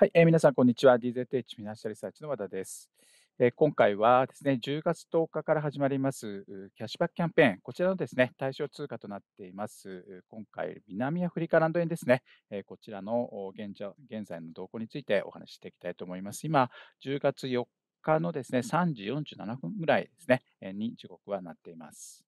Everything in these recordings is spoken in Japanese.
はい、えー、皆さん、こんにちは。DZH フィナンシャリサーチの和田です、えー、今回はですね、10月10日から始まります、キャッシュバックキャンペーン、こちらのですね、対象通貨となっています、今回、南アフリカランド円ですね、えー、こちらの現現在の動向についてお話ししていきたいと思います。今、10月4日のですね、3時47分ぐらいですね、に時刻はなっています。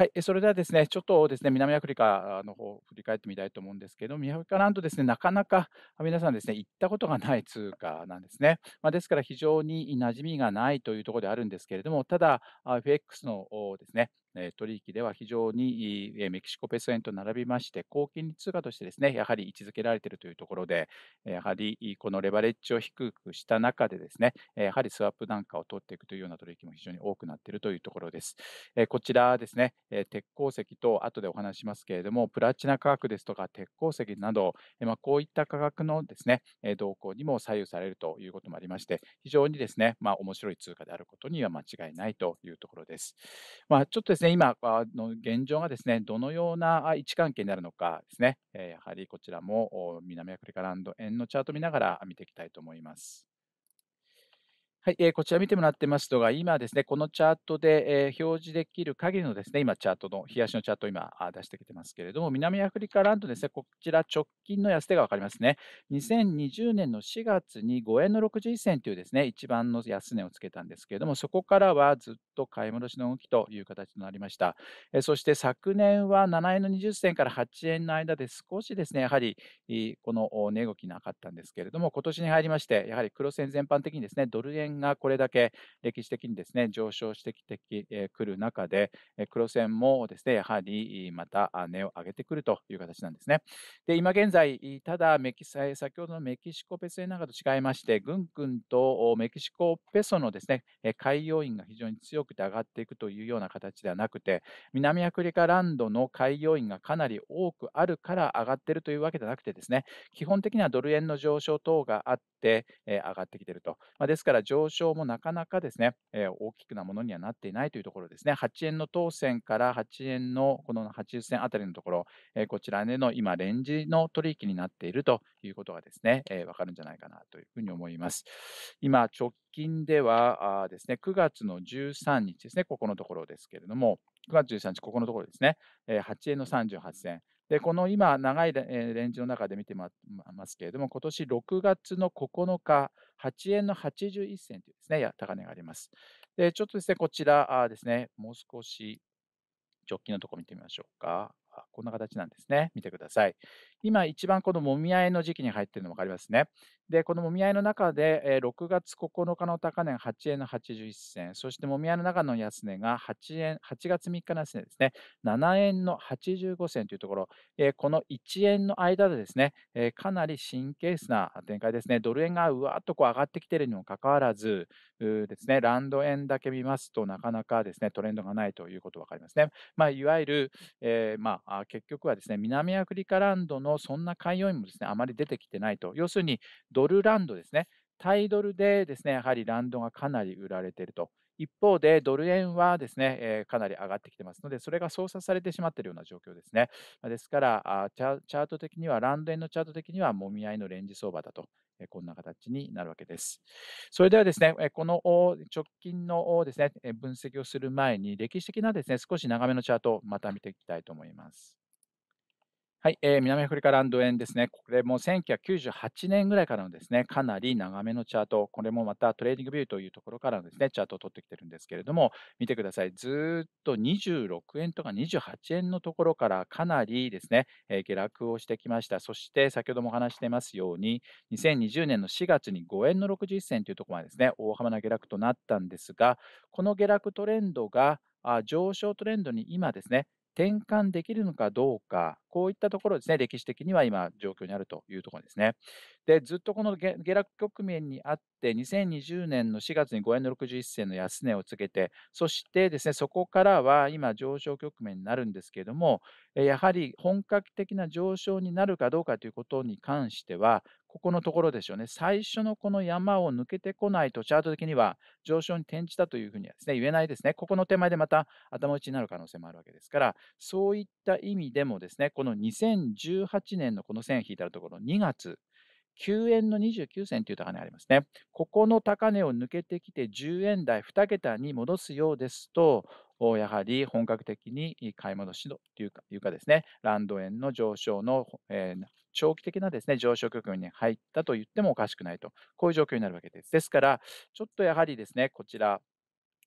はい、それではですね、ちょっとですね、南アフリカの方を振り返ってみたいと思うんですけど、南アフリカなんとですね、なかなか皆さんですね、行ったことがない通貨なんですね。まあ、ですから非常に馴染みがないというところであるんですけれども、ただ、FX のですね、取引では非常にメキシコペソ円と並びまして、高金利通貨としてですね、やはり位置づけられているというところで、やはりこのレバレッジを低くした中でですね、やはりスワップなんかを取っていくというような取引も非常に多くなっているというところです。こちらですね、鉄鉱石と後でお話しますけれども、プラチナ価格ですとか鉄鉱石など、まこういった価格のですね、動向にも左右されるということもありまして、非常にですね、まあ、面白い通貨であることには間違いないというところです。まあ、ちょっとですね、ね、今、あの現状がですね、どのような位置関係になるのかですね、えやはりこちらも南アフリカランド円のチャート見ながら見ていきたいと思います。はい、えこちら見てもらってますのが、今ですね、このチャートで、え表示できる限りのですね、今チャートの、冷やしのチャートを今出してきてますけれども、南アフリカランドですね、こちら直近の安手が分かりますね。2020年の4月に5円の61銭というですね、一番の安値をつけたんですけれども、そこからはずっと買い戻しの動きという形となりました。そして昨年は7円の20銭から8円の間で少しですね、やはりこの値動きなかったんですけれども、今年に入りまして、やはり黒線全般的にですね、ドル円がこれだけ歴史的にですね、上昇してきてくる中で、黒線もですね、やはりまた値を上げてくるという形なんですね。で、今現在、ただメキ、先ほどのメキシコペソ円なんかと違いまして、ぐんぐんとメキシコペソのですね、海洋印が非常に強くくて上がっていくというような形ではなくて、南アフリカランドの開業員がかなり多くあるから上がっているというわけではなくてですね、基本的にはドル円の上昇等があって、えー、上がってきていると。まあ、ですから上昇もなかなかですね、えー、大きくなものにはなっていないというところですね。8円の当選から8円のこの80銭あたりのところ、えー、こちらでの今、レンジの取引になっているということがですね、えー、分かるんじゃないかなというふうに思います。今、直近ではあですね、9月の13 13日ですね、ここのところですけれども、9月13日、ここのところですね、8円の38銭。で、この今、長いレンジの中で見てますけれども、今年6月の9日、8円の81銭というですね、高値があります。で、ちょっとですね、こちらですね、もう少し直近のところ見てみましょうか。こんな形なんですね。見てください。今一番このもみ合いの時期に入っているの分かりますね。で、このもみ合いの中で、えー、6月9日の高値8円の81銭、そしてもみ合いの中の安値が8円、8月3日の安値ですね、7円の85銭というところ、えー、この1円の間でですね、えー、かなり神経質な展開ですね、ドル円がうわっとこう上がってきているにもかかわらず、ですね、ランド円だけ見ますとなかなかですね、トレンドがないということ分かりますね。まあ、いわゆる、えー、まあ、結局はですね、南アフリカランドののそんな開要因もですね、あまり出てきてないと。要するに、ドルランドですね。対ドルでですね、やはりランドがかなり売られていると。一方で、ドル円はですね、えー、かなり上がってきてますので、それが操作されてしまっているような状況ですね。ですからあチャ、チャート的には、ランド円のチャート的には、もみ合いのレンジ相場だと、えこんな形になるわけです。それではですね、この直近のですね、分析をする前に、歴史的なですね、少し長めのチャートをまた見ていきたいと思います。はい、えー、南アフリカランド円ですね。これも1998年ぐらいからのですね、かなり長めのチャート、これもまたトレーディングビューというところからのですね、チャートを取ってきてるんですけれども、見てください。ずっと26円とか28円のところからかなりですね、えー、下落をしてきました。そして先ほどもお話してますように、2020年の4月に5円の61銭というところまでですね、大幅な下落となったんですが、この下落トレンドが上昇トレンドに今ですね、転換できるのかどうか、こういったところですね、歴史的には今、状況にあるというところですね。で、ずっとこの下落局面にあって、2020年の4月に5円の61銭の安値をつけて、そしてですね、そこからは今上昇局面になるんですけれども、やはり本格的な上昇になるかどうかということに関しては、ここのところでしょうね、最初のこの山を抜けてこないと、チャート的には上昇に転じたというふうにはです、ね、言えないですね、ここの手前でまた頭打ちになる可能性もあるわけですから、そういった意味でも、ですねこの2018年のこの線引いたところ、2月9円の29銭という高値ありますね。ここの高値を抜けてきて10円台2桁に戻すようですと、やはり本格的に買い戻しのというかですね、ランド円の上昇の、えー、長期的なですね上昇局面に入ったと言ってもおかしくないと、こういう状況になるわけです。ですから、ちょっとやはりですね、こちら、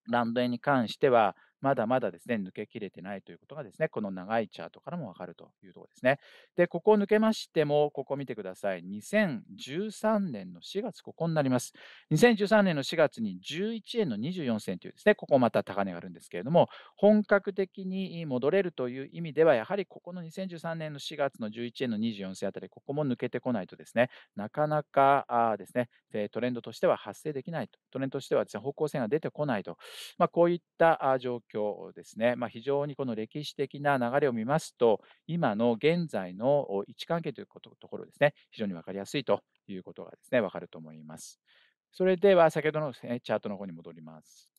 ランド円に関しては、まだまだですね、抜けきれてないということがですね、この長いチャートからもわかるというところですね。で、ここを抜けましても、ここ見てください。2013年の4月、ここになります。2013年の4月に11円の24銭というですね、ここまた高値があるんですけれども、本格的に戻れるという意味では、やはりここの2013年の4月の11円の24銭あたり、ここも抜けてこないとですね、なかなかあですね、トレンドとしては発生できないと、トレンドとしてはですね、方向性が出てこないと、まあ、こういった状況況ですね、まあ、非常にこの歴史的な流れを見ますと、今の現在の位置関係ということところですね、非常に分かりやすいということがですね、分かると思います。それでは、先ほどの、チャートの方に戻ります。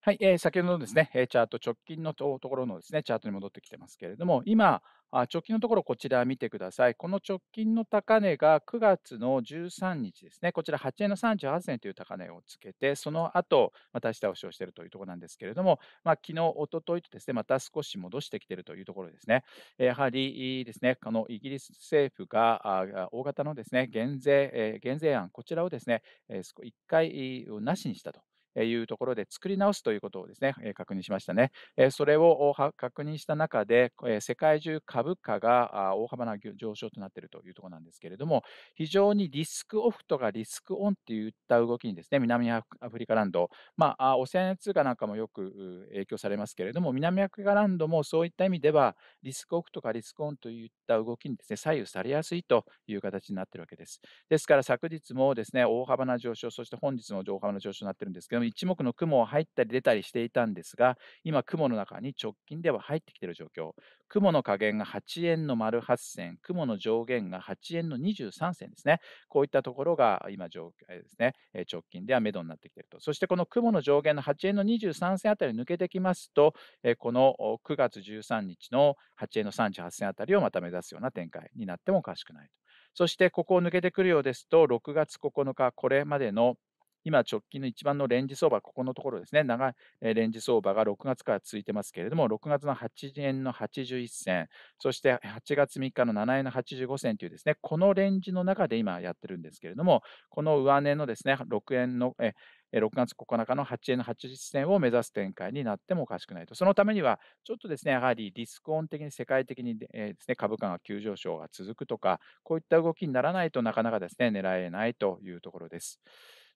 はい、えー、先ほどのですね、チャート、直近のところのですね、チャートに戻ってきてますけれども、今、あ直近のところ、こちら見てください。この直近の高値が9月の13日ですね、こちら8円の38銭という高値をつけて、その後、また下押しをしているというところなんですけれども、まあ、昨日、おとといとですね、また少し戻してきているというところですね。やはりですね、このイギリス政府が大型のですね、減税、減税案、こちらをですね、1回なしにしたというところで作り直すということをですね、確認しましたね。それを確認した中で、世界中株価が大幅な上昇となっているというところなんですけれども、非常にリスクオフとかリスクオンといった動きにですね、南アフリカランド、まあ、オセアニア通貨なんかもよく影響されますけれども、南アフリカランドもそういった意味では、リスクオフとかリスクオンといった動きにですね、左右されやすいという形になっているわけです。ですから昨日もですね、大幅な上昇、そして本日も大幅な上昇になっているんですけど一目の雲は入ったり出たりしていたんですが、今、雲の中に直近では入ってきている状況。雲の加減が8円の丸8銭、雲の上限が8円の23銭ですね。こういったところが今、況ですね、直近では目処になってきていると。そしてこの雲の上限の8円の23銭あたり抜けてきますと、この9月13日の8円の38銭あたりをまた目指すような展開になってもおかしくないと。そしてここを抜けてくるようですと、6月9日、これまでの今直近の一番のレンジ相場、ここのところですね、長いレンジ相場が6月から続いてますけれども、6月の8円の81銭、そして8月3日の7円の85銭というですね、このレンジの中で今やってるんですけれども、この上値のですね、6円の、え6月9日の8円の80銭を目指す展開になってもおかしくないと。そのためには、ちょっとですね、やはりリスクオン的に世界的にですね、株価が急上昇が続くとか、こういった動きにならないとなかなかですね、狙えないというところです。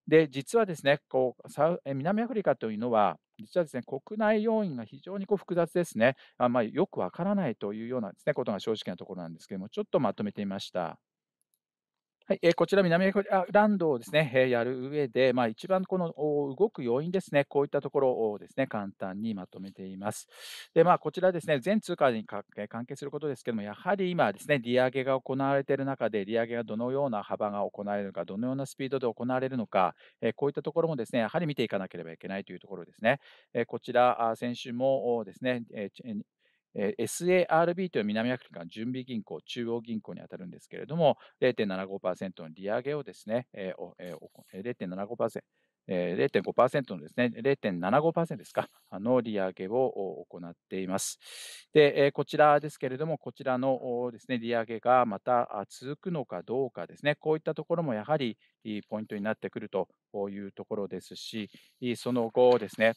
で実はですねこう南アフリカというのは実はですね国内要因が非常にこう複雑ですねあ、まあ、よくわからないというようなです、ね、ことが正直なところなんですけどもちょっとまとめてみました。はいえー、こちら南アフランドをですね、えー、やる上で、まあ、一番この動く要因ですね、こういったところをですね、簡単にまとめています。で、まあ、こちらですね、全通貨に関係することですけども、やはり今ですね、利上げが行われている中で、利上げがどのような幅が行われるのか、どのようなスピードで行われるのか、えこういったところもですね、やはり見ていかなければいけないというところですね。えこちら、先週もですね、えーえー、SARB という南アフリカ準備銀行、中央銀行に当たるんですけれども、0.75%の利上げをですね、えーえー、0.75%、えー、0.5%のですね、0.75%ですか、の利上げを行っています。で、えー、こちらですけれども、こちらのですね、利上げがまた続くのかどうかですね、こういったところもやはりポイントになってくるというところですし、その後ですね、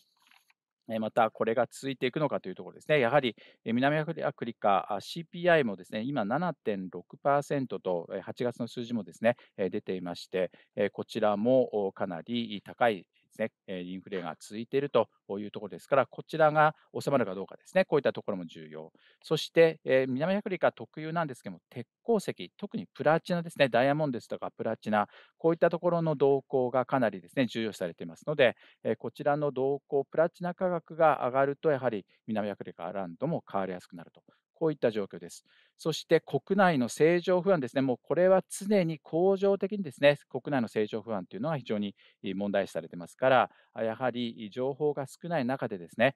また、これが続いていくのかというところですね。やはり、南アフリカ、CPI もですね、今7.6%と、8月の数字もですね、出ていまして、こちらもかなり高いですね、えインフレが続いているというところですから、こちらが収まるかどうかですね、こういったところも重要。そして、え南アフリカ特有なんですけども、鉄鉱石、特にプラチナですね、ダイヤモンドですとかプラチナ、こういったところの動向がかなりですね、重要視されていますので、えこちらの動向、プラチナ価格が上がると、やはり南アフリカランドも変わりやすくなるとこういった状況です。そして国内の政情不安ですね、もうこれは常に恒常的にですね、国内の政情不安というのは非常に問題視されてますから、やはり情報が少ない中でですね、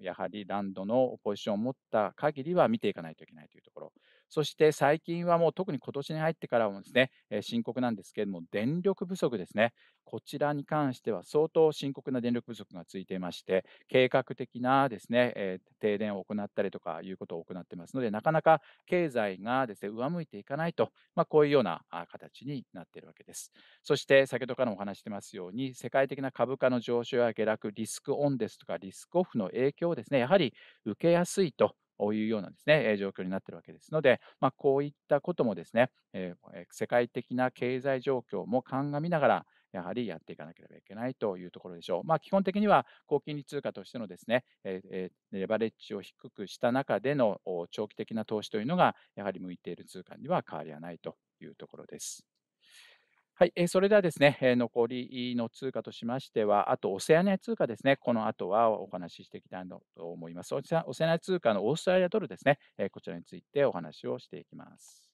やはりランドのポジションを持った限りは見ていかないといけないというところ。そして最近はもう特に今年に入ってからもですね、え深刻なんですけれども、電力不足ですね。こちらに関しては相当深刻な電力不足がついていまして、計画的なですね、え停電を行ったりとかいうことを行ってますので、なかなか経済がですね、上向いていかないと、まあ、こういうような形になっているわけです。そして、先ほどからもお話してますように、世界的な株価の上昇や下落、リスクオンですとか、リスクオフの影響をですね、やはり受けやすいというようなですね、状況になっているわけですので、まあ、こういったこともですね、えー、世界的な経済状況も鑑みながら、やはりやっていかなければいけないというところでしょう。まあ、基本的には高金利通貨としてのですね、えー、レバレッジを低くした中での長期的な投資というのが、やはり向いている通貨には変わりはないというところです。はい、えー、それではですね、えー、残りの通貨としましては、あとオセアニア通貨ですね、この後はお話ししていきたいと思います。オセアニア通貨のオーストラリアドルですね、えー、こちらについてお話をしていきます。